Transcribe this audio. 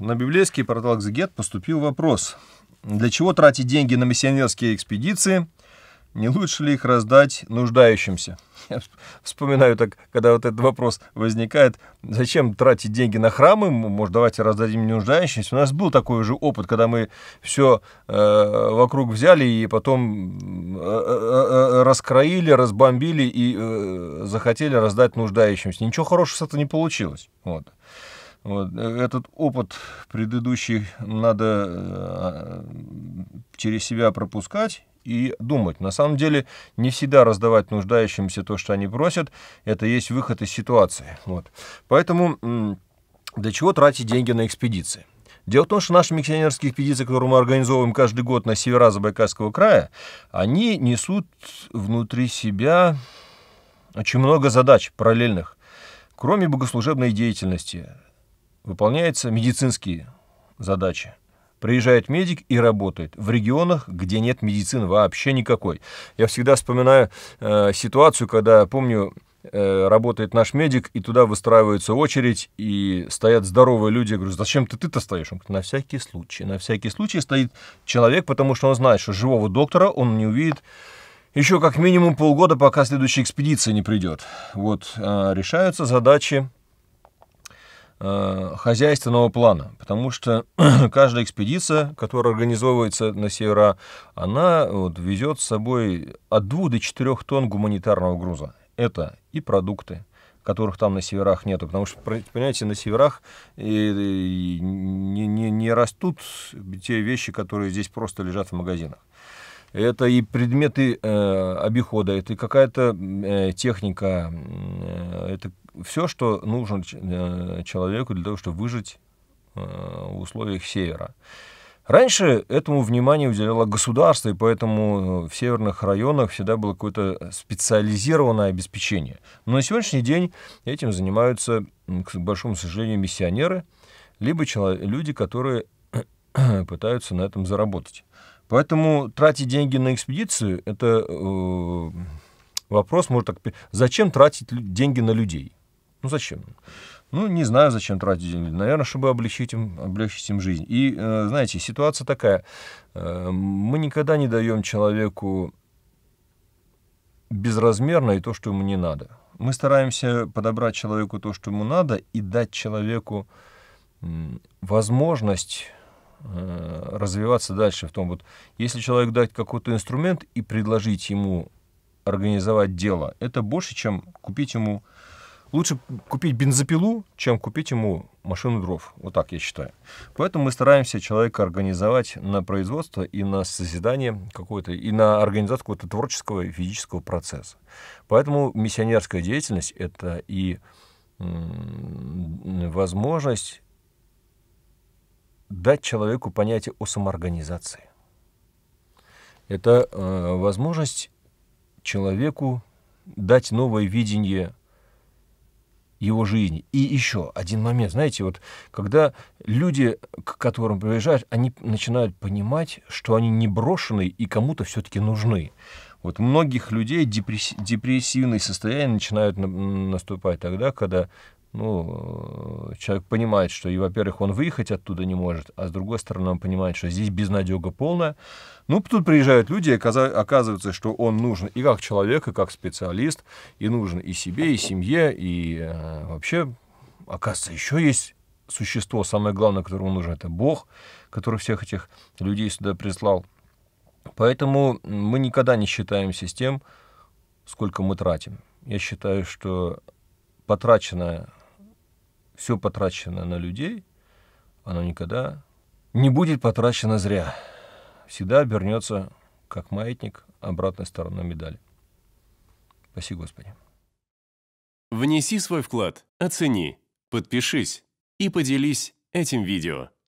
На библейский портал «Экзегет» поступил вопрос. Для чего тратить деньги на миссионерские экспедиции? Не лучше ли их раздать нуждающимся? Я вспоминаю так, когда вот этот вопрос возникает, зачем тратить деньги на храмы, может, давайте раздадим нуждающимся. У нас был такой же опыт, когда мы все э, вокруг взяли и потом э э, э, э, раскроили, разбомбили и э, захотели раздать нуждающимся. Ничего хорошего с этого не получилось. Вот. Вот. Э, этот опыт предыдущий надо э, через себя пропускать и думать. На самом деле не всегда раздавать нуждающимся то, что они просят, это есть выход из ситуации. Вот. Поэтому для чего тратить деньги на экспедиции? Дело в том, что наши миссионерские экспедиции, которые мы организовываем каждый год на севера Забайкальского края, они несут внутри себя очень много задач параллельных. Кроме богослужебной деятельности, выполняются медицинские задачи. Приезжает медик и работает в регионах, где нет медицины вообще никакой. Я всегда вспоминаю э, ситуацию, когда, помню, э, работает наш медик, и туда выстраивается очередь, и стоят здоровые люди. Я говорю, зачем ты ты-то стоишь? Он говорит, на всякий случай. На всякий случай стоит человек, потому что он знает, что живого доктора он не увидит еще как минимум полгода, пока следующая экспедиция не придет. Вот э, решаются задачи Э, хозяйственного плана, потому что каждая экспедиция, которая организовывается на севера, она вот, везет с собой от 2 до 4 тонн гуманитарного груза. Это и продукты, которых там на северах нету, потому что, понимаете, на северах и, э, и э, не, не, не растут те вещи, которые здесь просто лежат в магазинах это и предметы э, обихода, это и какая-то э, техника, э, это все, что нужно э, человеку для того, чтобы выжить э, в условиях севера. Раньше этому внимание уделяло государство, и поэтому э, в северных районах всегда было какое-то специализированное обеспечение. Но на сегодняшний день этим занимаются, к большому сожалению, миссионеры, либо люди, которые пытаются на этом заработать. Поэтому тратить деньги на экспедицию – это э, вопрос, может так, зачем тратить деньги на людей? Ну зачем? Ну, не знаю, зачем тратить деньги. Наверное, чтобы облегчить им, облегчить им жизнь. И, э, знаете, ситуация такая. Э, мы никогда не даем человеку безразмерно и то, что ему не надо. Мы стараемся подобрать человеку то, что ему надо, и дать человеку возможность э, развиваться дальше в том вот если человек дать какой-то инструмент и предложить ему организовать дело это больше чем купить ему лучше купить бензопилу, чем купить ему машину дров. Вот так я считаю. Поэтому мы стараемся человека организовать на производство и на созидание какое-то, и на организацию какого-то творческого и физического процесса. Поэтому миссионерская деятельность — это и возможность дать человеку понятие о самоорганизации. Это э, возможность человеку дать новое видение – его жизни. И еще один момент, знаете, вот когда люди, к которым приезжают, они начинают понимать, что они не брошены и кому-то все-таки нужны. Вот многих людей депресс... депрессивные состояния начинают наступать тогда, когда ну, э, человек понимает, что, и, во-первых, он выехать оттуда не может, а с другой стороны, он понимает, что здесь безнадега полная. Ну, тут приезжают люди, и оказывается, что он нужен и как человек, и как специалист, и нужен и себе, и семье, и э, вообще, оказывается, еще есть существо, самое главное, которому нужен, это Бог, который всех этих людей сюда прислал. Поэтому мы никогда не считаемся с тем, сколько мы тратим. Я считаю, что потраченное все потрачено на людей, оно никогда не будет потрачено зря. Всегда обернется, как маятник, обратной стороной медали. Спаси Господи. Внеси свой вклад, оцени, подпишись и поделись этим видео.